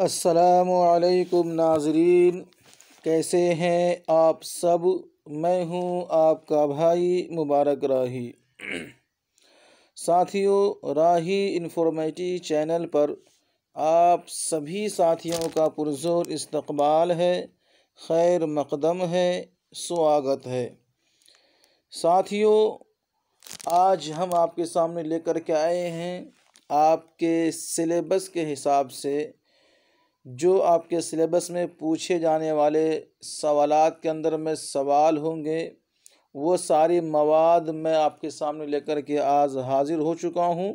असलकुम नाजरीन कैसे हैं आप सब मैं हूं आपका भाई मुबारक राही साथियों राही इन्फॉर्मेटिव चैनल पर आप सभी साथियों का पुरजोर इस्तकबाल है खैर मकदम है स्वागत है साथियों आज हम आपके सामने लेकर के आए हैं आपके सिलेबस के हिसाब से जो आपके सिलेबस में पूछे जाने वाले सवालात के अंदर में सवाल होंगे वो सारी मवाद मैं आपके सामने लेकर के आज हाज़िर हो चुका हूँ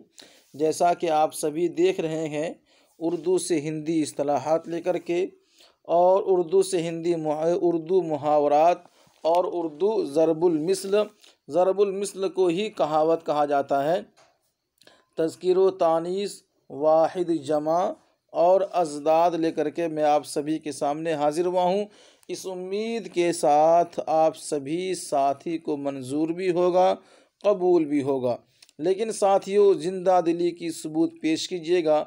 जैसा कि आप सभी देख रहे हैं उर्दू से हिंदी असलाहत लेकर के और उर्दू से हिंदी उर्दू मुहावरात और उर्दू ज़रबुलमिसल ज़रबुलमिसल को ही कहावत कहा जाता है तस्करो तानीस वाहिद जमा और अजदाद लेकर के मैं आप सभी के सामने हाजिर हुआ हूँ इस उम्मीद के साथ आप सभी साथी को मंजूर भी होगा कबूल भी होगा लेकिन साथियों ज़िंदा दिली की सबूत पेश कीजिएगा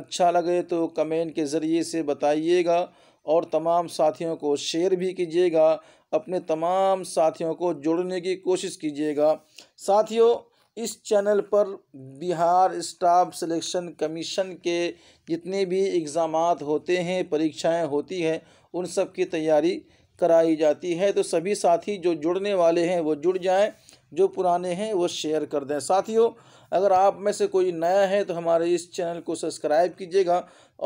अच्छा लगे तो कमेंट के ज़रिए से बताइएगा और तमाम साथियों को शेयर भी कीजिएगा अपने तमाम साथियों को जोड़ने की कोशिश कीजिएगा साथियों इस चैनल पर बिहार स्टाफ सिलेक्शन कमीशन के जितने भी एग्ज़ाम होते हैं परीक्षाएं होती हैं उन सब की तैयारी कराई जाती है तो सभी साथी जो जुड़ने वाले हैं वो जुड़ जाएं जो पुराने हैं वो शेयर कर दें साथियों अगर आप में से कोई नया है तो हमारे इस चैनल को सब्सक्राइब कीजिएगा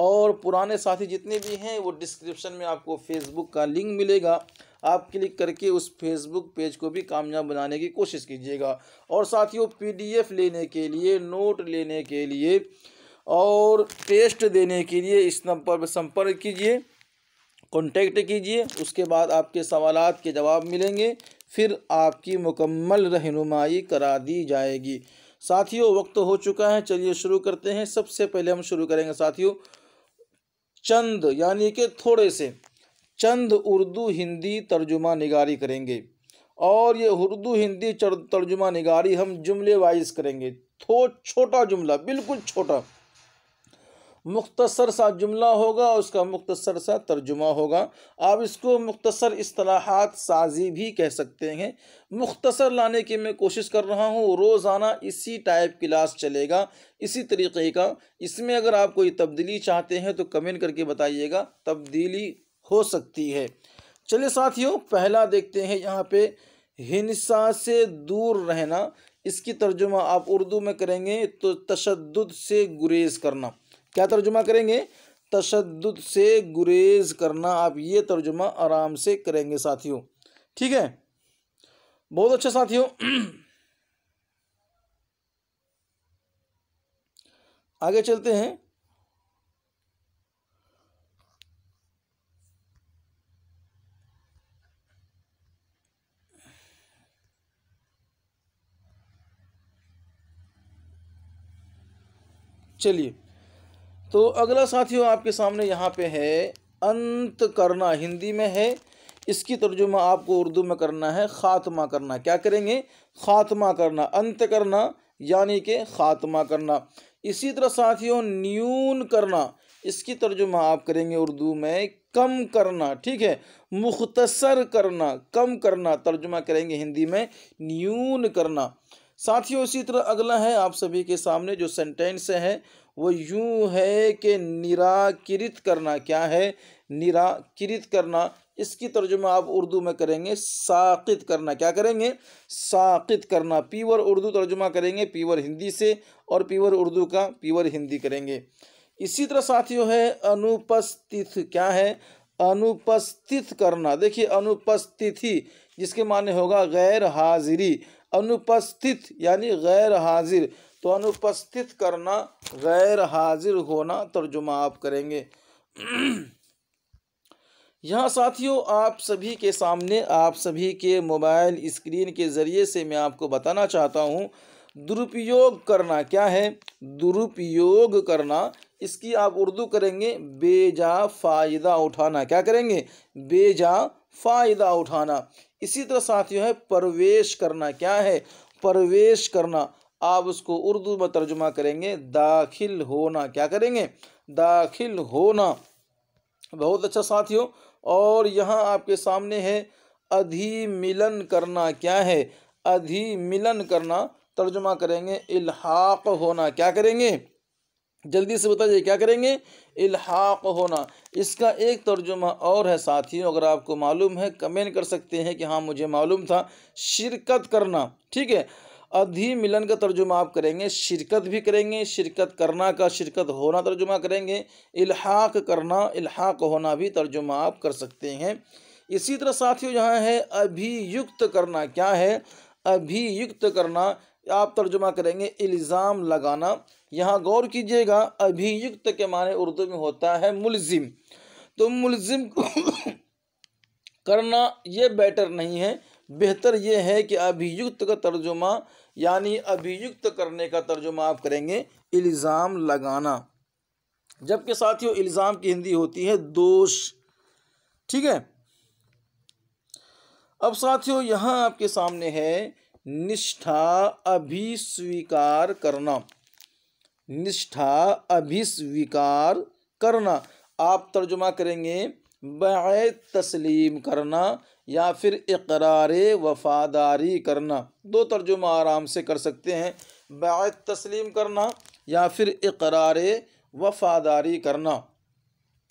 और पुराने साथी जितने भी हैं वो डिस्क्रिप्शन में आपको फेसबुक का लिंक मिलेगा आप क्लिक करके उस फेसबुक पेज को भी कामयाब बनाने की कोशिश कीजिएगा और साथियों पीडीएफ लेने के लिए नोट लेने के लिए और टेस्ट देने के लिए इस नंबर पर संपर्क कीजिए कॉन्टैक्ट कीजिए उसके बाद आपके सवाल के जवाब मिलेंगे फिर आपकी मुकम्मल रहनुमाई करा दी जाएगी साथियों वक्त हो चुका है चलिए शुरू करते हैं सबसे पहले हम शुरू करेंगे साथियों चंद यानी कि थोड़े से चंद उर्दू हिंदी तर्जुमा निगारी करेंगे और ये उर्दू हिंदी तर्जुमा निगारी हम जुमले वाइज करेंगे थो छोटा जुमला बिल्कुल छोटा मुख्तसर सा जुमला होगा और उसका मुख्तसर सा तर्जुमा होगा आप इसको मुख्तसर असलाहत साजी भी कह सकते हैं मुख्तसर लाने की मैं कोशिश कर रहा हूँ रोज़ाना इसी टाइप क्लास चलेगा इसी तरीके का इसमें अगर आप कोई तब्दीली चाहते हैं तो कमेंट करके बताइएगा तब्दीली हो सकती है चलिए साथियों पहला देखते हैं यहाँ पे हिंसा से दूर रहना इसकी तर्जुमा आप उर्दू में करेंगे तो तशद से गुरेज करना क्या तर्जुमा करेंगे तशद से गुरेज करना आप ये तर्जुमा आराम से करेंगे साथियों ठीक है बहुत अच्छा साथियों आगे चलते हैं चलिए तो अगला साथियों आपके सामने यहाँ पे है अंत करना हिंदी में है इसकी तर्जुमा आपको उर्दू में करना है ख़ात्मा करना क्या करेंगे ख़ात्मा करना अंत करना यानी कि ख़ात्मा करना इसी तरह साथियों न्यून करना इसकी तर्जुमा आप करेंगे उर्दू में कम करना ठीक है मुख्तसर करना कम करना तर्जुमा करेंगे हिंदी में न्यून करना साथियों इसी तरह अगला है आप सभी के सामने जो सेंटेंस है वो यूं है कि निराकृत करना क्या है निराकृत करना इसकी तर्जुमा आप उर्दू में करेंगे साकित करना क्या करेंगे साकित करना पीवर उर्दू तर्जुमा करेंगे पीवर हिंदी से और पीवर उर्दू का पीवर हिंदी करेंगे इसी तरह साथियों है अनुपस्थित क्या है अनुपस्थित करना देखिए अनुपस्थिति जिसके माने होगा गैर हाजिरी अनुपस्थित यानी गैर हाजिर तो अनुपस्थित करना गैर हाजिर होना तर्जुमा आप करेंगे यहाँ साथियों आप सभी के सामने आप सभी के मोबाइल स्क्रीन के ज़रिए से मैं आपको बताना चाहता हूँ दुरुपयोग करना क्या है दुरुपयोग करना इसकी आप उर्दू करेंगे बेजा फ़ायदा उठाना क्या करेंगे बेजा फ़ायदा उठाना इसी तरह साथियों है परवेश करना क्या है परवेश करना आप उसको उर्दू में तर्जुमा करेंगे दाखिल होना क्या करेंगे दाखिल होना बहुत अच्छा साथियों और यहाँ आपके सामने है अधिमिलन करना क्या है अधिमिलन करना तर्जुमा करेंगे इल्हाक होना क्या करेंगे जल्दी से बताइए क्या करेंगे इल्हाक होना इसका एक तर्जुमा और है साथियों अगर आपको मालूम है कमेंट कर सकते हैं कि हाँ मुझे मालूम था शिरकत करना ठीक है अधि मिलन का तर्जुमा आप करेंगे शिरकत भी करेंगे शिरकत करना का शिरकत होना तर्जुमा करेंगे इल्हाक करना इल्हाक होना भी तर्जुमा आप कर सकते हैं इसी तरह साथियों यहाँ है अभियुक्त करना क्या है अभियुक्त करना आप तर्जुमा करेंगे इल्ज़ाम लगाना यहाँ गौर कीजिएगा अभियुक्त के माने उर्दू में होता है मुलजिम तो मुलजिम को करना ये बेटर नहीं है बेहतर ये है कि अभियुक्त का तर्जुमा यानी अभियुक्त करने का तर्जुमा आप करेंगे इल्ज़ाम लगाना जबकि साथियों इल्ज़ाम की हिंदी होती है दोष ठीक है अब साथियों यहाँ आपके सामने है निष्ठा अभिस्वीकार करना निष्ठा अभिस्वीकार करना आप तर्जुमा करेंगे बैत तस्लीम करना या फिर इकरार वफादारी करना दो तर्जुमा आराम से कर सकते हैं बैत तस्लीम करना या फिर इकरार वफादारी करना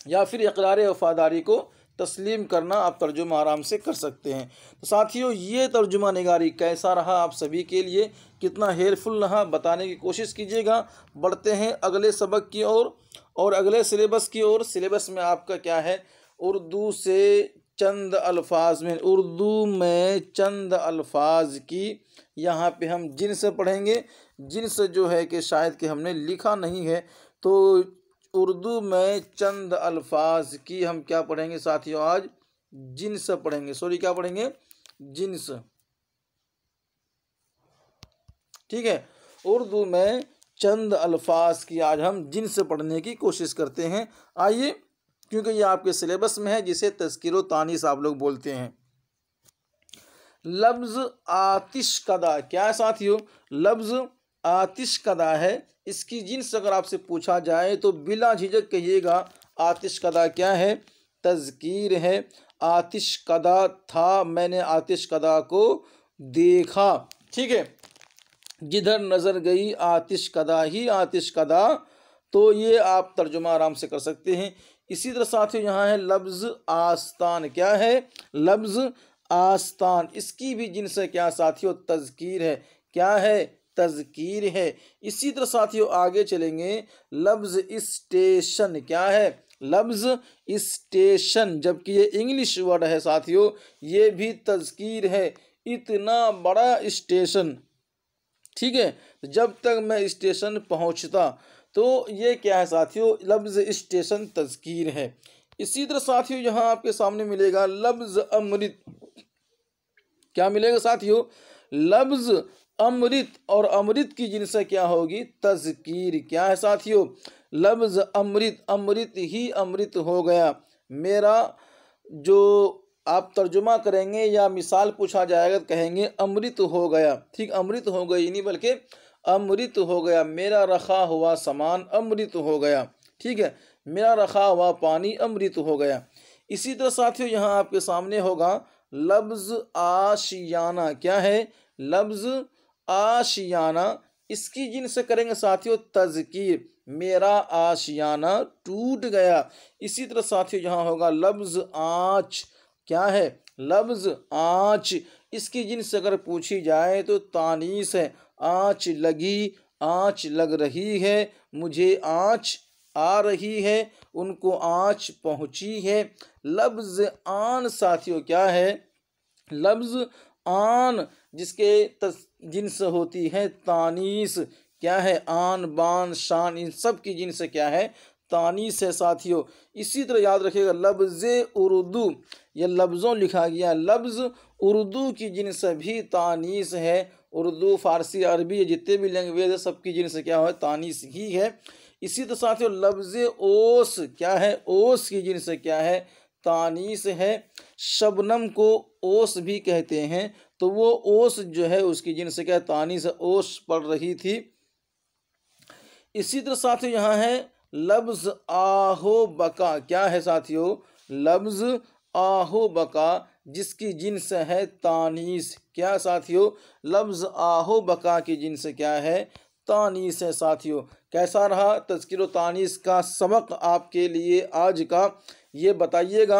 या फिर इकरार वफादारी को तस्लीम करना आप तर्जुमा आराम से कर सकते हैं तो साथियों ये तर्जुमा निगारी कैसा रहा आप सभी के लिए कितना हेल्पफुल रहा बताने की कोशिश कीजिएगा बढ़ते हैं अगले सबक की ओर और अगले सिलेबस की ओर सिलेबस में आपका क्या है उर्दू से चंद अल्फाज में उर्दू में चंद अल्फाज की यहाँ पे हम जिन्स पढ़ेंगे जिन्स जो है कि शायद कि हमने लिखा नहीं है तो उर्दू में चंद अल्फाज की हम क्या पढ़ेंगे साथियों आज जिन्स पढ़ेंगे सॉरी क्या पढ़ेंगे जिन्स ठीक है उर्दू में चंद अल्फाज की आज हम जिन्स पढ़ने की कोशिश करते हैं आइए क्योंकि ये आपके सिलेबस में है जिसे तस्करो तानीस आप लोग बोलते हैं लफ्ज़ आतिश कदा क्या है साथियों लफ्ज़ आतिश कदा है इसकी जिन्स अगर आपसे पूछा जाए तो बिला झिझक कहिएगा आतिश कदा क्या है तज़कीर है आतिश कदा था मैंने आतिश कदा को देखा ठीक है जिधर नज़र गई आतिश कदा ही आतिश कदा तो ये आप तर्जुमा आराम से कर सकते हैं इसी तरह साथियों यहाँ है लफ्ज़ आस्तान क्या है लफ्ज़ आस्तान इसकी भी जिनसे क्या साथियों तज़कीर है क्या है तज़कीर है इसी तरह साथियों आगे चलेंगे लफ्ज़ स्टेशन क्या है लफ्ज़ स्टेशन जबकि ये इंग्लिश वर्ड है साथियों ये भी तज़कीर है इतना बड़ा स्टेशन ठीक है तो जब तक मैं स्टेशन पहुंचता तो ये क्या है साथियों लफ्ज़ स्टेशन तस्कीर है इसी तरह साथियों यहाँ आपके सामने मिलेगा लफ्ज़ अमृत क्या मिलेगा साथियों लफ्ज़ अमृत और अमृत की जिनसे क्या होगी तस्कीर क्या है साथियों लफ्ज़ अमृत अमृत ही अमृत हो गया मेरा जो आप तर्जुमा करेंगे या मिसाल पूछा जाएगा तो कहेंगे अमृत हो गया ठीक अमृत हो गई नहीं बल्कि अमृत हो गया मेरा रखा हुआ सामान अमृत हो गया ठीक है मेरा रखा हुआ पानी अमृत हो गया इसी तरह साथियों यहाँ आपके सामने होगा लफ्ज़ आशियाना क्या है लफ्ज़ आशियाना इसकी जिनसे करेंगे साथियों तज़कीर मेरा आशियाना टूट गया इसी तरह साथियों यहाँ होगा लफ्ज़ आँच क्या है लफ्ज़ आँच इसकी जिनस अगर पूछी जाए तो तानीस है आँच लगी आँच लग रही है मुझे आँच आ रही है उनको आँच पहुँची है लफ्ज़ आन साथियों क्या है लफ्ज़ आन जिसके तस होती है तानीस क्या है आन बान शान इन सब की जिन्स क्या है तानीस है साथियों इसी तरह याद रखिएगा लफ्ज़ उर्दू ये लफ्ज़ों लिखा गया लफ्ज़ उर्दू की जिन सभी तानीस है उर्दू फारसी अरबी जितने भी लैंग्वेज है सबकी जिनसे क्या हो तानीस ही है इसी तो साथ लफ्ज़ ओस क्या है ओस की जिनसे क्या है तानीस है शबनम को ओस भी कहते हैं तो वो ओस जो है उसकी जिनसे क्या तानीस ओस पड़ रही थी इसी तरह साथियों यहाँ है लफ्ज़ आहो बका क्या है साथियों लफ्ज़ आहो बका जिसकी जिन्स है तानीस क्या साथियों लफ्ज़ आहो बका की जिन्स क्या है तानीस है साथियों कैसा रहा तस्करो तानीस का सबक आपके लिए आज का ये बताइएगा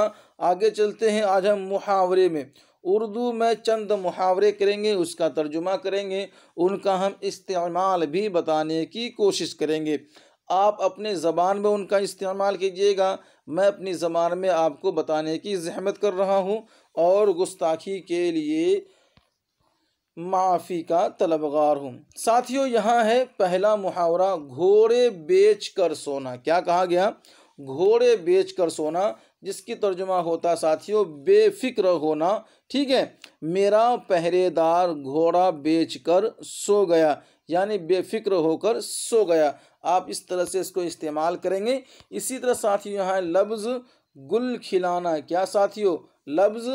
आगे चलते हैं आज हम मुहावरे में उर्दू में चंद मुहावरे करेंगे उसका तर्जुमा करेंगे उनका हम इस्तेमाल भी बताने की कोशिश करेंगे आप अपने ज़बान में उनका इस्तेमाल कीजिएगा मैं अपनी ज़बान में आपको बताने की जहमत कर रहा हूँ और गुस्ताखी के लिए माफ़ी का तलबगार हूँ साथियों यहाँ है पहला मुहावरा घोड़े बेच कर सोना क्या कहा गया घोड़े बेच कर सोना जिसकी तर्जुमा होता साथियों बेफिक्र होना ठीक है मेरा पहरेदार घोड़ा बेच कर सो गया यानी बेफिक्र होकर सो गया आप इस तरह से इसको इस्तेमाल करेंगे इसी तरह साथियों यहाँ लफ्ज़ गुल खिलाना क्या साथियों लफ्ज़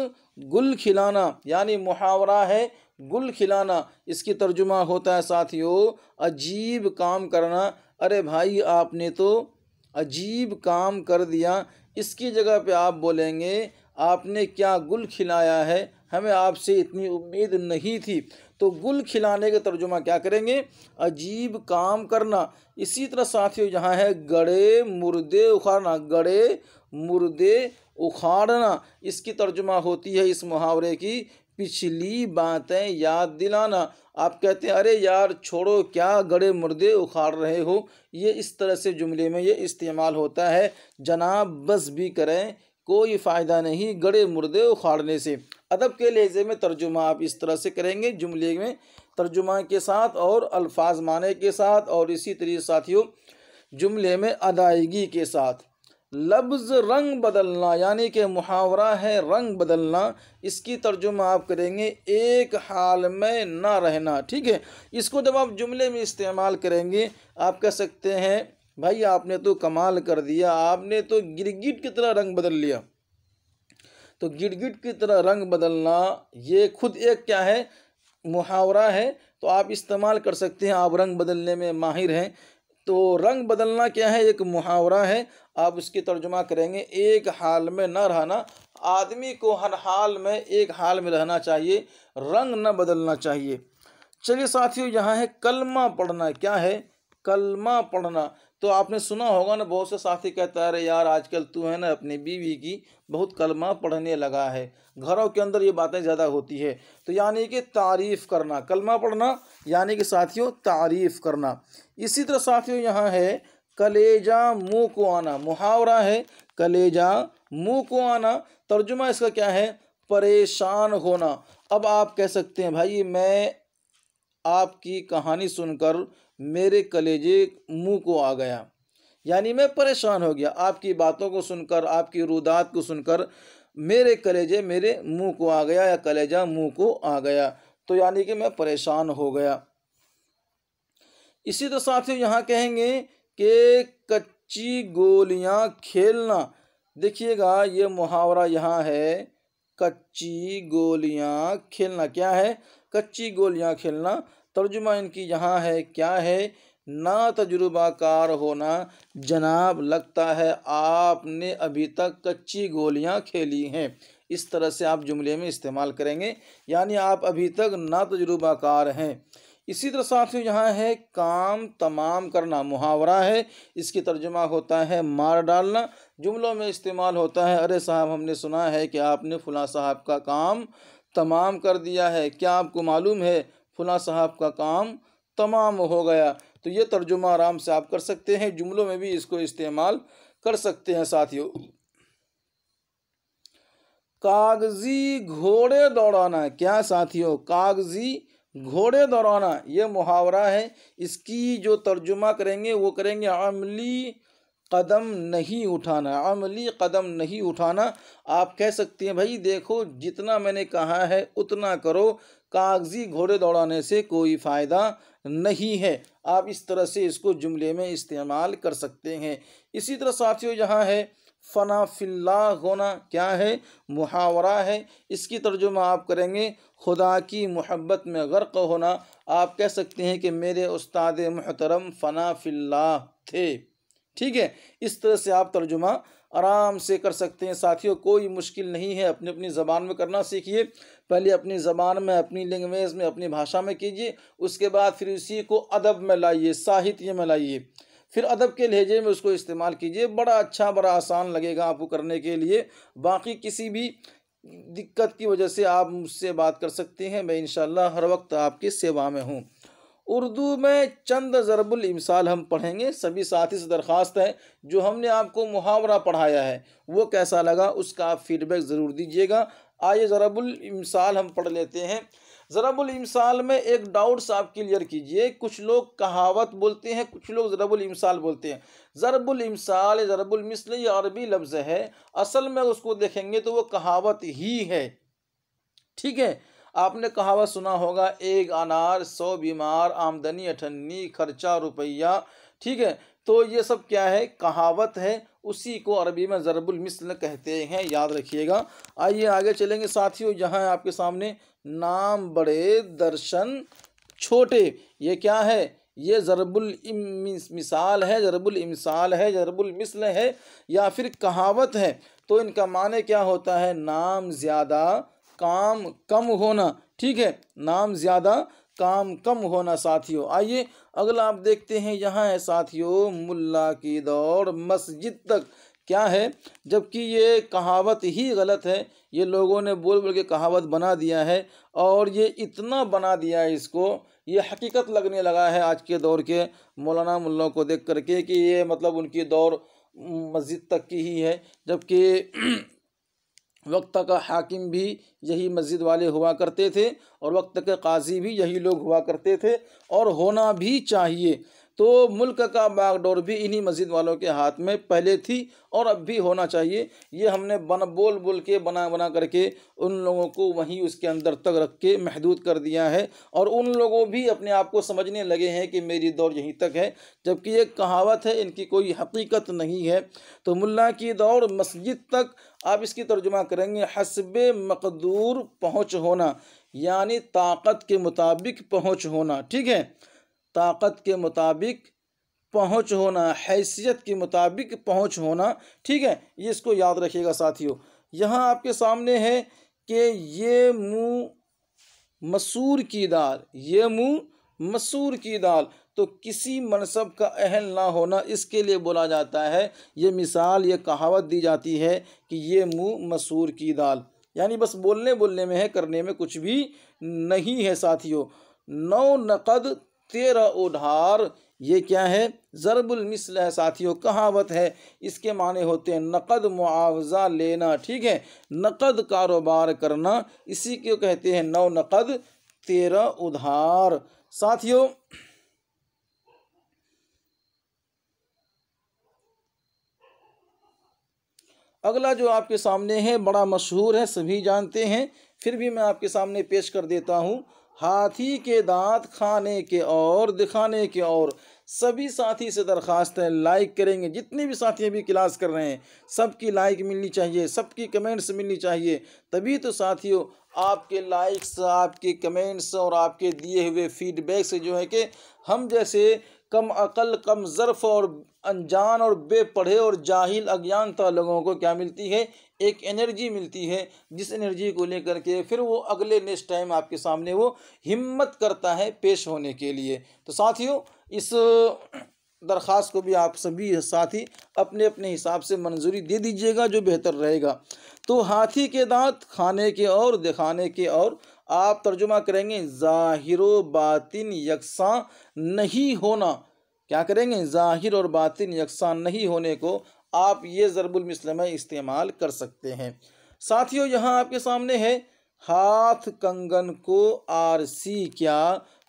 गुल खिलाना यानी मुहावरा है गुल खिलाना इसकी तर्जुमा होता है साथियों अजीब काम करना अरे भाई आपने तो अजीब काम कर दिया इसकी जगह पे आप बोलेंगे आपने क्या गुल खिलाया है हमें आपसे इतनी उम्मीद नहीं थी तो गुल खिलाने का तर्जुमा क्या करेंगे अजीब काम करना इसी तरह साथियों यहाँ है गड़े मुर्दे उखाड़ना गड़े मुर्दे उखाड़ना इसकी तर्जुमा होती है इस मुहावरे की पिछली बातें याद दिलाना आप कहते हैं अरे यार छोड़ो क्या गड़े मुर्दे उखाड़ रहे हो ये इस तरह से जुमले में ये इस्तेमाल होता है जनाब बस भी करें कोई फ़ायदा नहीं गड़े मुर्दे उखाड़ने से अदब के लहजे में तर्जुमा आप इस तरह से करेंगे जुमले में तर्जुमा के साथ और अल्फाज माने के साथ और इसी तरह साथियों जुमले में अदायगी के साथ लफ्ज़ रंग बदलना यानी कि मुहावरा है रंग बदलना इसकी तर्जुमा आप करेंगे एक हाल में ना रहना ठीक है इसको जब आप जुमले में इस्तेमाल करेंगे आप कह सकते हैं भाई आपने तो कमाल कर दिया आपने तो गिरगिट की तरह रंग बदल लिया तो गिटगिट की तरह रंग बदलना ये खुद एक क्या है मुहावरा है तो आप इस्तेमाल कर सकते हैं आप रंग बदलने में माहिर हैं तो रंग बदलना क्या है एक मुहावरा है आप उसकी तर्जुमा करेंगे एक हाल में न रहना आदमी को हर हाल में एक हाल में रहना चाहिए रंग न बदलना चाहिए चलिए साथियों यहाँ है कलमा पढ़ना क्या है कलमा पढ़ना तो आपने सुना होगा ना बहुत से साथी कहता है अरे यार आजकल तू है ना अपनी बीवी की बहुत कलमा पढ़ने लगा है घरों के अंदर ये बातें ज़्यादा होती है तो यानी कि तारीफ़ करना कलमा पढ़ना यानी कि साथियों तारीफ़ करना इसी तरह साथियों यहाँ है कलेजा मुँह को आना मुहावरा है कलेजा मुँह को आना तर्जुमा इसका क्या है परेशान होना अब आप कह सकते हैं भाई मैं आपकी कहानी सुनकर मेरे कलेजे मुंह को आ गया यानी मैं परेशान हो गया आपकी बातों को सुनकर आपकी रुदात को सुनकर मेरे कलेजे मेरे मुंह को आ गया या कलेजा मुंह को आ गया तो यानी कि मैं परेशान हो गया इसी तो साथियों यहाँ कहेंगे कि कच्ची गोलियाँ खेलना देखिएगा ये मुहावरा यहाँ है कच्ची गोलियाँ खेलना क्या है कच्ची गोलियाँ खेलना तर्जुमा इनकी यहाँ है क्या है ना तजुर्बाकार होना जनाब लगता है आपने अभी तक कच्ची गोलियाँ खेली हैं इस तरह से आप जुमले में इस्तेमाल करेंगे यानी आप अभी तक ना तजुर्बाकार हैं इसी तरह साथियों यहाँ है काम तमाम करना मुहावरा है इसकी तर्जुमा होता है मार डालना जुमलों में इस्तेमाल होता है अरे साहब हमने सुना है कि आपने फुला साहब का काम तमाम कर दिया है क्या आपको मालूम है फुला साहब का काम तमाम हो गया तो ये तर्जुमा आराम से आप कर सकते हैं जुमलों में भी इसको इस्तेमाल कर सकते हैं साथियों कागजी घोड़े दौड़ाना क्या साथियों कागजी घोड़े दौड़ाना ये मुहावरा है इसकी जो तर्जुमा करेंगे वो करेंगे अमली कदम नहीं उठाना अमली कदम नहीं उठाना आप कह सकते हैं भाई देखो जितना मैंने कहा है उतना करो कागजी घोड़े दौड़ाने से कोई फ़ायदा नहीं है आप इस तरह से इसको जुमले में इस्तेमाल कर सकते हैं इसी तरह साथियों यहाँ है फ़ना फिल्ला होना क्या है मुहावरा है इसकी तर्जुमा आप करेंगे खुदा की मोहब्बत में गर्क होना आप कह सकते हैं कि मेरे उस्ताद मोहतरम फ़ना फिल्ला थे ठीक है इस तरह से आप तर्जुमा आराम से कर सकते हैं साथियों कोई मुश्किल नहीं है अपनी अपनी ज़बान में करना सीखिए पहले अपनी ज़बान में अपनी लैंग्वेज में अपनी भाषा में कीजिए उसके बाद फिर उसी को अदब में लाइए साहित्य में लाइए फिर अदब के लहजे में उसको इस्तेमाल कीजिए बड़ा अच्छा बड़ा आसान लगेगा आपको करने के लिए बाकी किसी भी दिक्कत की वजह से आप मुझसे बात कर सकते हैं मैं इन हर वक्त आपकी सेवा में हूँ उर्दू में चंद ज़रबुल इमसाल हम पढ़ेंगे सभी साथी से दरख्वास्त है जो हमने आपको मुहावरा पढ़ाया है वो कैसा लगा उसका आप फीडबैक ज़रूर दीजिएगा आइए ज़रबुल इमसाल हम पढ़ लेते हैं ज़रबुल इमसाल में एक डाउट्स आप क्लियर कीजिए कुछ लोग कहावत बोलते हैं कुछ लोग ज़रबुल इमसाल बोलते हैं ज़रबुल इमसाल ज़रबुल मिसल ये अरबी लफ्ज़ है असल में उसको देखेंगे तो वो कहावत ही है ठीक है आपने कहावत सुना होगा एक अनार सौ बीमार आमदनी अठन्नी खर्चा रुपया ठीक है तो ये सब क्या है कहावत है उसी को अरबी में ज़रबुल मिसल कहते हैं याद रखिएगा आइए आगे चलेंगे साथियों यहाँ आपके सामने नाम बड़े दर्शन छोटे ये क्या है ये ज़रबुल मिसाल है ज़रबुल इमसाल है ज़रबुल मिसल है या फिर कहावत है तो इनका माने क्या होता है नाम ज़्यादा काम कम होना ठीक है नाम ज़्यादा काम कम होना साथियों आइए अगला आप देखते हैं यहाँ है साथियों मुल्ला की दौड़ मस्जिद तक क्या है जबकि ये कहावत ही गलत है ये लोगों ने बोल बोल के कहावत बना दिया है और ये इतना बना दिया है इसको ये हकीकत लगने लगा है आज के दौर के मौलाना मुल्लों को देख करके कि ये मतलब उनकी दौड़ मस्जिद तक की ही है जबकि वक्त का हाकिम भी यही मस्जिद वाले हुआ करते थे और वक्त के काजी भी यही लोग हुआ करते थे और होना भी चाहिए तो मुल्क का बागडोर भी इन्हीं मस्जिद वालों के हाथ में पहले थी और अब भी होना चाहिए ये हमने बन बोल बोल के बना बना करके उन लोगों को वहीं उसके अंदर तक रख के महदूद कर दिया है और उन लोगों भी अपने आप को समझने लगे हैं कि मेरी दौर यहीं तक है जबकि एक कहावत है इनकी कोई हकीकत नहीं है तो मुल्ला की दौड़ मस्जिद तक आप इसकी तर्जुमा करेंगे हसब मकदूर पहुँच होना यानी ताकत के मुताबिक पहुँच होना ठीक है ताकत के मुताबिक पहुंच होना हैसियत के मुताबिक पहुंच होना ठीक है ये इसको याद रखिएगा साथियों यहाँ आपके सामने है कि ये मुँह मसूर की दाल ये मुँह मसूर की दाल तो किसी मनसब का अहल ना होना इसके लिए बोला जाता है ये मिसाल ये कहावत दी जाती है कि ये मुँह मसूर की दाल यानी बस बोलने बोलने में है करने में कुछ भी नहीं है साथियों नौ नकद तेरह उधार ये क्या है ज़रबुलमिसल है साथियों कहावत है इसके माने होते हैं नकद मुआवजा लेना ठीक है नकद कारोबार करना इसी को कहते हैं नौ नकद तेरह उधार साथियों अगला जो आपके सामने है बड़ा मशहूर है सभी जानते हैं फिर भी मैं आपके सामने पेश कर देता हूँ हाथी के दांत खाने के और दिखाने के और सभी साथी से दरख्वास्त है लाइक करेंगे जितने भी साथी अभी क्लास कर रहे हैं सबकी लाइक मिलनी चाहिए सबकी कमेंट्स मिलनी चाहिए तभी तो साथियों आपके लाइक्स आपके कमेंट्स और आपके दिए हुए फीडबैक से जो है कि हम जैसे कम अकल कम ज़र्फ़ और अनजान और बेपढ़े और जाहिल अज्ञानता लोगों को क्या मिलती है एक एनर्जी मिलती है जिस एनर्जी को लेकर के फिर वो अगले नेक्स्ट टाइम आपके सामने वो हिम्मत करता है पेश होने के लिए तो साथियों इस दरख्वास्त को भी आप सभी साथी अपने अपने हिसाब से मंजूरी दे दीजिएगा जो बेहतर रहेगा तो हाथी के दांत खाने के और दिखाने के और आप तर्जुमा करेंगे ज़ाहिर बातिन यकसा नहीं होना क्या करेंगे ज़ाहिर और बातिन यकसा नहीं होने को आप ये में इस्तेमाल कर सकते हैं साथियों यहाँ आपके सामने है हाथ कंगन को आरसी क्या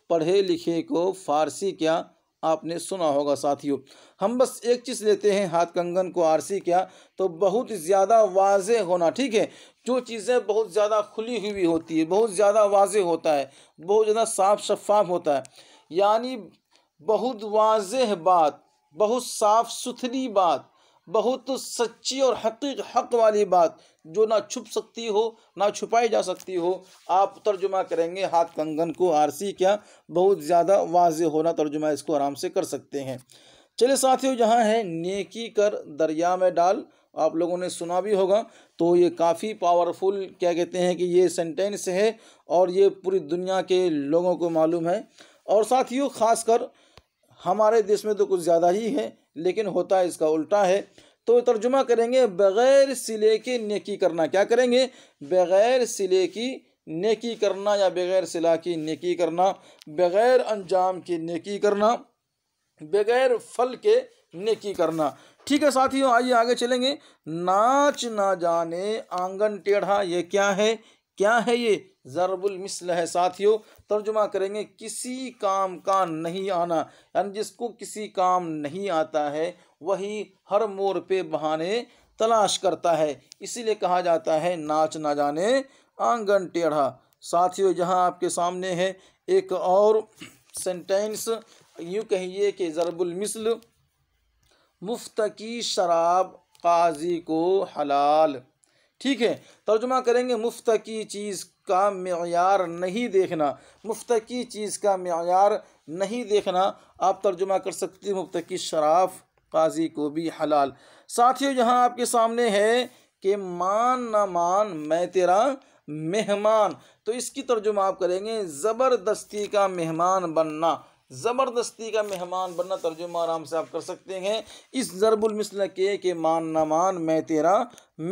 पढ़े लिखे को फारसी क्या आपने सुना होगा साथियों हम बस एक चीज़ लेते हैं हाथ कंगन को आरसी क्या तो बहुत ज़्यादा वाज होना ठीक है जो चीज़ें बहुत ज़्यादा खुली हुई होती है बहुत ज़्यादा वाज होता है बहुत ज़्यादा साफ शफाफ होता है यानी बहुत वाज बात बहुत साफ सुथरी बात बहुत सच्ची और हकीक हक वाली बात जो ना छुप सकती हो ना छुपाई जा सकती हो आप तर्जुमा करेंगे हाथ कंगन को आरसी क्या बहुत ज़्यादा वाज होना तर्जुमा इसको आराम से कर सकते हैं चलिए साथियों जहाँ है नेकी कर दरिया में डाल आप लोगों ने सुना भी होगा तो ये काफ़ी पावरफुल क्या कहते हैं कि ये सेंटेंस है और ये पूरी दुनिया के लोगों को मालूम है और साथियों खासकर हमारे देश में तो कुछ ज़्यादा ही है लेकिन होता इसका उल्टा है तो तर्जुमा करेंगे बग़ैर सिले की नेकी करना क्या करेंगे बग़ैर सिले की नेकी करना या बग़ैर सिला की नेकी करना बग़ैर अंजाम की नेकी करना बग़ैर फल के नेकी करना ठीक है साथियों आइए आगे चलेंगे नाच ना जाने आंगन टेढ़ा ये क्या है क्या है ये मिसल है साथियों तर्जुमा करेंगे किसी काम का नहीं आना यानी जिसको किसी काम नहीं आता है वही हर मोड़ पे बहाने तलाश करता है इसीलिए कहा जाता है नाच ना जाने आंगन टेढ़ा साथियों यहाँ आपके सामने है एक और सेंटेंस यूँ कहिए कि मिसल मुफ्त की शराब काजी को हलाल ठीक है तर्जुमा करेंगे मुफ्त की चीज़ का मैार नहीं देखना मुफ्त की चीज़ का मैार नहीं देखना आप तर्जुमा कर सकते मुफ्त की शराफ काजी को भी हलाल साथियों यहाँ आपके सामने है कि मान ना मान मैं तेरा मेहमान तो इसकी तर्जुमा आप करेंगे ज़बरदस्ती का मेहमान बनना ज़बरदस्ती का मेहमान बनना तर्जुमा आराम से आप कर सकते हैं इस ज़रबुलमिसल के के मान न मान मैं तेरा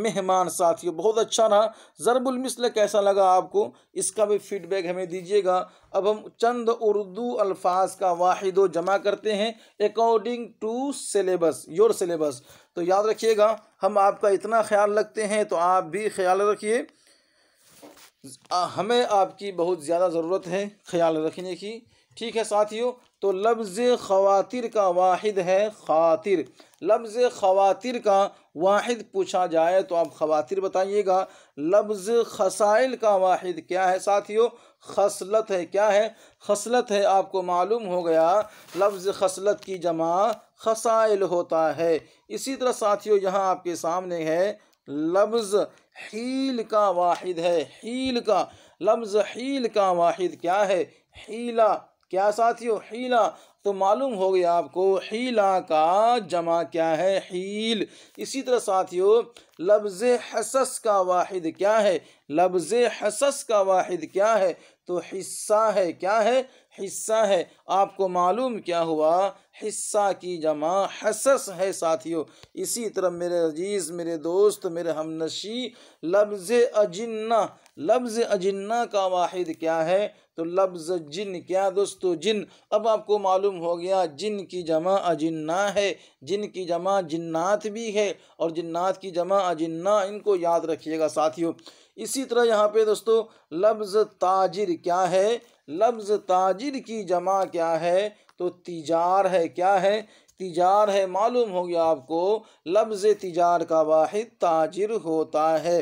मेहमान साथियों बहुत अच्छा रहा ज़रबुलमिसल कैसा लगा आपको इसका भी फीडबैक हमें दीजिएगा अब हम चंद उर्दू अल्फाज का वाहिद जमा करते हैं according to syllabus your syllabus तो याद रखिएगा हम आपका इतना ख्याल रखते हैं तो आप भी ख्याल रखिए हमें आपकी बहुत ज़्यादा ज़रूरत है ख्याल रखने की ठीक है साथियों तो लफ्ज़ खवातिर का वाहिद है खातिर लफ्ज़ खवातिर का वाहिद पूछा जाए तो आप खवातिर बताइएगा लफ्ज़ खसाइल का वाहिद क्या है साथियों खसलत है क्या है खसलत है आपको मालूम हो गया लफ्ज़ खसलत की जमा खसाइल होता है इसी तरह साथियों यहाँ आपके सामने है लफ्ज़ हील का वाहिद है हील का लफ्ज़ हील का वाहिद क्या है हीला क्या साथियों हीला तो मालूम हो गया आपको हीला का जमा क्या है हील इसी तरह साथियों लफ्ज़ हसस का वाहिद क्या है लफ्ज़ हसस का वाहिद क्या है तो हिस्सा है क्या है हिस्सा है आपको मालूम क्या हुआ हिस्सा की जमा हसस है साथियों इसी तरह मेरे अजीज़ मेरे दोस्त मेरे हमनशी लफ्ज़ अजिन्ना लफ्ज़ अजिन्ना का वाहिद क्या है तो लफ्ज़ जिन क्या दोस्तों जिन अब आपको मालूम हो गया जिन की जमा अजिन्ना है जिन की जमा जिन्नात भी है और जिन्नात की जमा अजिन्ना इनको याद रखिएगा साथियों इसी तरह यहाँ पे दोस्तों लफ्ज़ ताजिर क्या है लफ्ज़ ताजिर की जमा क्या है तो तिजार है क्या है तिजार है मालूम हो गया आपको लफ्ज़ तिजार का वाहिद ताजिर होता है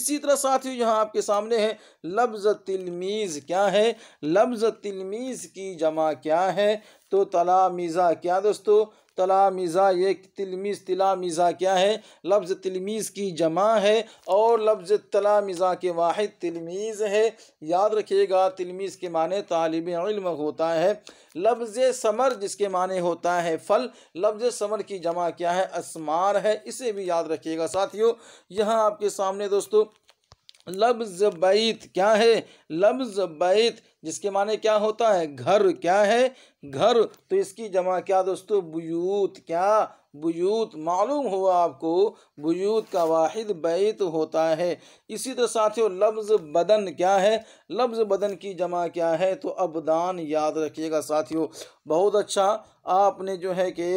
इसी तरह साथियों यहाँ आपके सामने है लफ्ज़ तिलमीज़ क्या है लफ्ज़ तिलमीज़ की जमा क्या है तो तलामीज़ा क्या दोस्तों तलामीज़ा ये तिलमीज़ तलामीज़ा क्या है लफ्ज़ तिलमीज़ की जमा है और लफ्ज़ तलामीज़ा के वाहिद तिलमीज़ है याद रखिएगा तिलमीज़ के माने तालब इल्म होता है लफ्ज़ समर जिसके माने होता है फल लफ्ज़ समर की जमा क्या है असमार है इसे भी याद रखिएगा साथियों यहाँ आपके सामने दोस्तों लफ्ज़ बैत क्या है लफ्ज़ बैत जिसके माने क्या होता है घर क्या है घर तो इसकी जमा क्या दोस्तों बुयूत क्या बुयूत मालूम हुआ आपको बुयूत का वाहिद बैत होता है इसी तो साथियों लफ्ज़ बदन क्या है लफ्ज़ बदन की जमा क्या है तो अबदान याद रखिएगा साथियों बहुत अच्छा आपने जो है कि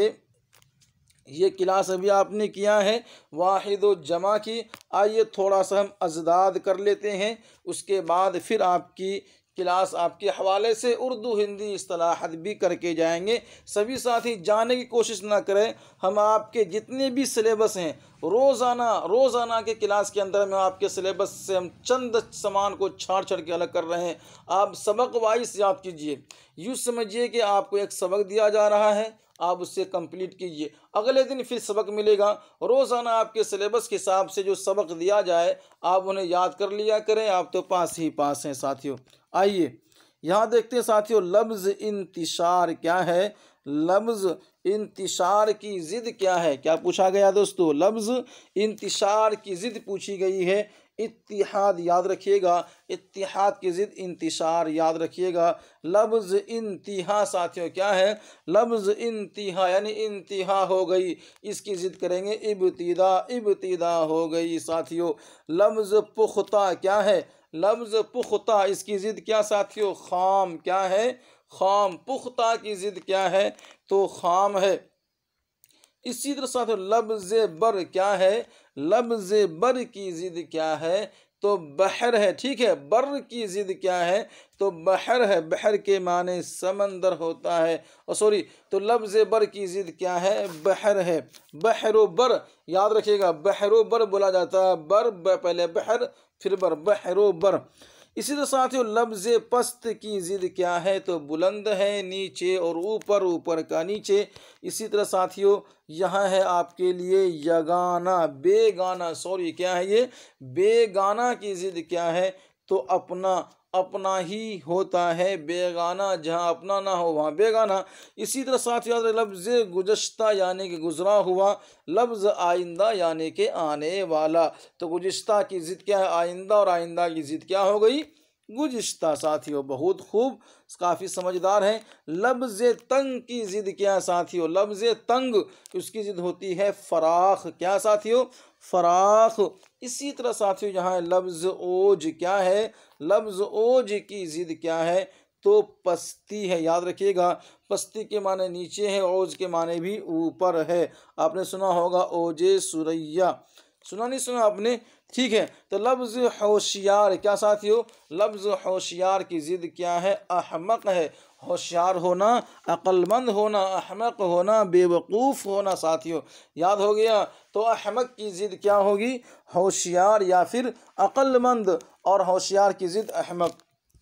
ये क्लास अभी आपने किया है वाहिद जमा की आइए थोड़ा सा हम अजदाद कर लेते हैं उसके बाद फिर आपकी क्लास आपके हवाले से उर्दू हिंदी असलाहत भी करके जाएंगे सभी साथी जाने की कोशिश ना करें हम आपके जितने भी सिलेबस हैं रोज़ाना रोज़ाना के क्लास के अंदर में आपके सिलेबस से हम चंद सामान को छाड़ छाड़ के अलग कर रहे हैं आप सबक वाइज याद कीजिए यूँ समझिए कि आपको एक सबक दिया जा रहा है आप उससे कंप्लीट कीजिए अगले दिन फिर सबक मिलेगा रोज़ाना आपके सिलेबस के हिसाब से जो सबक दिया जाए आप उन्हें याद कर लिया करें आप तो पास ही पास हैं साथियों आइए यहाँ देखते हैं साथियों लफ्ज़ इंतशार क्या है लफ्ज़ इंतशार की ज़िद क्या है क्या पूछा गया दोस्तों लफ्ज़ इंतशार की ज़िद पूछी गई है इतिहाद याद रखिएगा इतिहाद की ज़िद इंतशार याद रखिएगा लफ्ज़ इंतहा साथियों क्या है लफ्ज़ इंतहा यानी इंतहा हो गई इसकी ज़िद करेंगे इब्तिदा इब्तिदा हो गई साथियों लफ्ज़ पुख्ता क्या है लफ्ज़ पुख्ता इसकी ज़िद क्या साथियों खाम क्या है खाम पुख्ता की ज़िद क्या है तो खाम है इसी तरह साथ लफ्ज़ बर क्या है लफ्ज़ बर की ज़िद क्या है तो बहर है ठीक है बर की ज़िद क्या है तो बहर है बहर के माने समंदर होता है और सॉरी तो लफ्ज़ बर की ज़िद क्या है बहर है बहर बर याद रखिएगा बहर बर बोला जाता है बर पहले बहर फिर बर बहर बर इसी तरह साथियों लफ्ज़ पस्त की ज़िद क्या है तो बुलंद है नीचे और ऊपर ऊपर का नीचे इसी तरह साथियों यहाँ है आपके लिए यगाना बेगाना सॉरी क्या है ये बेगाना की ज़िद क्या है तो अपना अपना ही होता है बेगाना जहाँ अपना ना हो वहाँ बेगाना इसी तरह साथ याद लफ्ज़ गुजशत यानी कि गुजरा हुआ लफ्ज़ आइंदा यानी कि आने वाला तो गुजशत की ज़िद क्या है आइंदा और आइंदा की ज़िद क्या हो गई गुजश्ता साथियों बहुत खूब काफ़ी समझदार हैं लफ्ज़ तंग की ज़िद क्या साथियों लफ्ज़ तंग उसकी ज़िद होती है फराख क्या साथियों फराख इसी तरह साथियों यहाँ लफ्ज़ ओज क्या है लफ्ज़ ओज की ज़िद क्या है तो पस्ती है याद रखिएगा पस्ती के माने नीचे है ओज के माने भी ऊपर है आपने सुना होगा ओजे सुरैया सुना नहीं सुना आपने ठीक है तो लफ्ज़ होशियार क्या साथियों लफ्ज़ होशियार की ज़िद क्या है अहमक है होशियार होना अक्लमंद होना अहमक होना बेवकूफ़ होना साथियों याद हो गया तो अहमक की ज़िद क्या होगी होशियार या फिर अक्लमंद और होशियार की ज़िद अहमक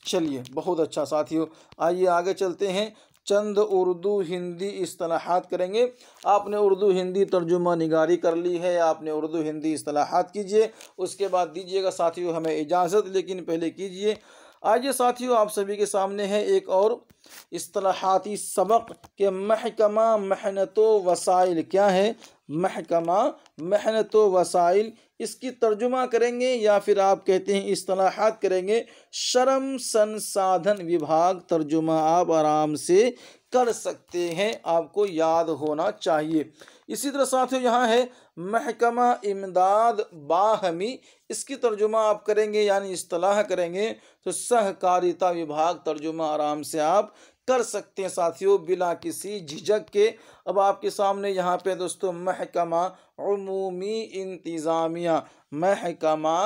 चलिए बहुत अच्छा साथियों आइए आगे चलते हैं चंद उर्दू हिंदी असलाहत करेंगे आपने उर्दू हिंदी तर्जुमा निगारी कर ली है आपने उर्दू हिंदी असलाहत कीजिए उसके बाद दीजिएगा साथियों हमें इजाज़त लेकिन पहले कीजिए आइए साथियों आप सभी के सामने है एक और असलाहती सबक के महकमा मेहनत वसाइल क्या है महकमा मेहनत वसाइल इसकी तर्जुमा करेंगे या फिर आप कहते हैं असलाहत करेंगे शर्म संसाधन विभाग तर्जुमा आप आराम से कर सकते हैं आपको याद होना चाहिए इसी तरह साथियों यहाँ है महकमा इमदाद बाहमी इसकी तर्जुमा आप करेंगे यानी असलाह करेंगे तो सहकारिता विभाग तर्जुमा आराम से आप कर सकते हैं साथियों बिला किसी झिझक के अब आपके सामने यहाँ पे दोस्तों महकमा अमूमी इंतज़ामिया महकमा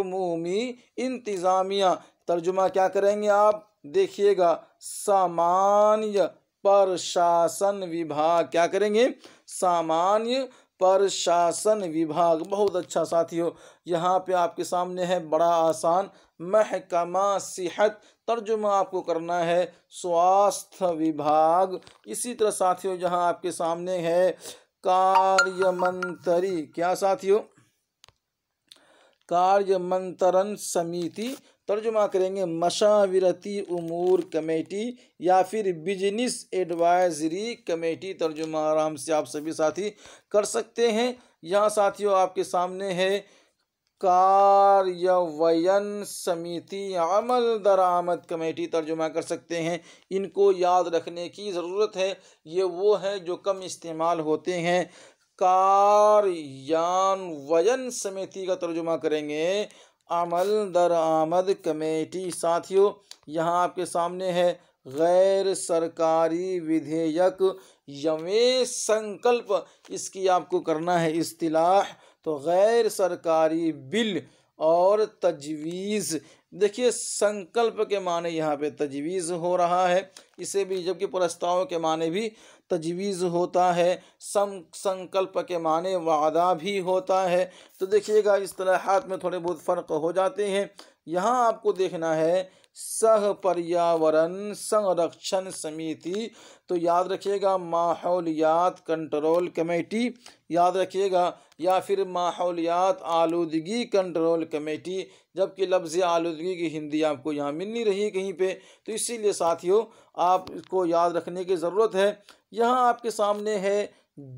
अमूमी इंतज़ामिया तर्जुमा क्या करेंगे आप देखिएगा सामान्य प्रशासन विभाग क्या करेंगे सामान्य प्रशासन विभाग बहुत अच्छा साथियों यहाँ पे आपके सामने है बड़ा आसान महकमा सेहत तर्जुमा आपको करना है स्वास्थ्य विभाग इसी तरह साथियों यहाँ आपके सामने है कार्य मंत्री क्या साथियों कार्य मंत्रण समिति तर्जुमा करेंगे मशावरती उमूर कमेटी या फिर बिजनेस एडवाइजरी कमेटी तर्जुमा आराम से आप सभी साथी कर सकते हैं यहाँ साथियों आपके सामने है कार्यवयन समिति अमल दरामद कमेटी तर्जुमा कर सकते हैं इनको याद रखने की ज़रूरत है ये वो है जो कम इस्तेमाल होते हैं कार्यान्वयन समिति का तर्जुमा करेंगे अमल आमद कमेटी साथियों यहाँ आपके सामने है गैर सरकारी विधेयक यमे संकल्प इसकी आपको करना है इस्तीलाह तो गैर सरकारी बिल और तजवीज़ देखिए संकल्प के माने यहाँ पे तजवीज़ हो रहा है इसे भी जबकि प्रस्ताव के माने भी तजवीज़ होता है सम संकल्प के माने वादा भी होता है तो देखिएगा इस तरह हाथ में थोड़े बहुत फ़र्क हो जाते हैं यहाँ आपको देखना है सह पर्यावरण संरक्षण समिति तो याद रखिएगा माहौलियात कंट्रोल कमेटी याद रखिएगा या फिर माहौलियात आलूदगी कंट्रोल कमेटी जबकि लफ्ज़ आलूदगी की हिंदी आपको यहाँ मिल नहीं रही कहीं पे तो इसीलिए साथियों आप इसको याद रखने की ज़रूरत है यहाँ आपके सामने है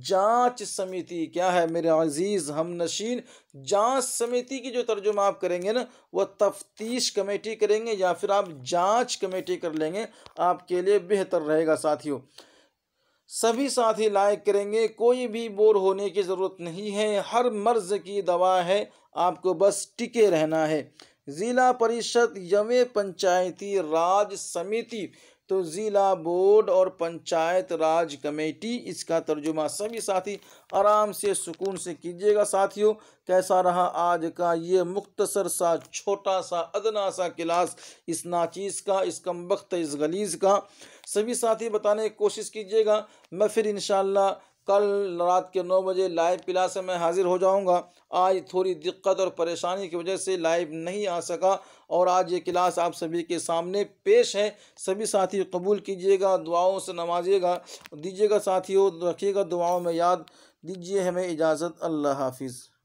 जांच समिति क्या है मेरे अजीज़ हम नशीन जांच समिति की जो तर्जुमा आप करेंगे ना वह तफ्तीश कमेटी करेंगे या फिर आप जांच कमेटी कर लेंगे आपके लिए बेहतर रहेगा साथियों सभी साथी लायक करेंगे कोई भी बोर होने की ज़रूरत नहीं है हर मर्ज़ की दवा है आपको बस टिके रहना है ज़िला परिषद यम पंचायती राज समिति तो ज़िला बोर्ड और पंचायत राज कमेटी इसका तर्जुमा सभी साथी आराम से सुकून से कीजिएगा साथियों कैसा रहा आज का ये मुख्तसर सा छोटा सा अदना सा क्लास इस नाचीज़ का इस कम वक्त इस गलीज़ का सभी साथी बताने की कोशिश कीजिएगा मैं फिर इन कल रात के नौ बजे लाइव क्लास में हाजिर हो जाऊंगा आज थोड़ी दिक्कत और परेशानी की वजह से लाइव नहीं आ सका और आज ये क्लास आप सभी के सामने पेश है सभी साथी कबूल कीजिएगा दुआओं से नवाजिएगा दीजिएगा साथियों रखिएगा दुआओं में याद दीजिए हमें इजाज़त अल्लाह हाफिज़